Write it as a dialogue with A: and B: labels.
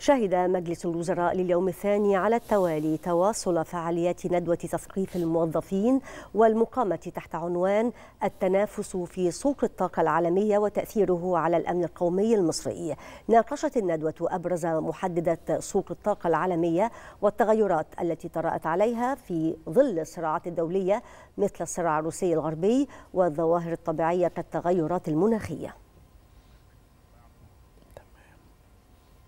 A: شهد مجلس الوزراء لليوم الثاني على التوالي تواصل فعاليات ندوة تثقيف الموظفين والمقامة تحت عنوان التنافس في سوق الطاقة العالمية وتأثيره على الأمن القومي المصري ناقشت الندوة أبرز محددات سوق الطاقة العالمية والتغيرات التي طرأت عليها في ظل الصراعات الدولية مثل الصراع الروسي الغربي والظواهر الطبيعية كالتغيرات المناخية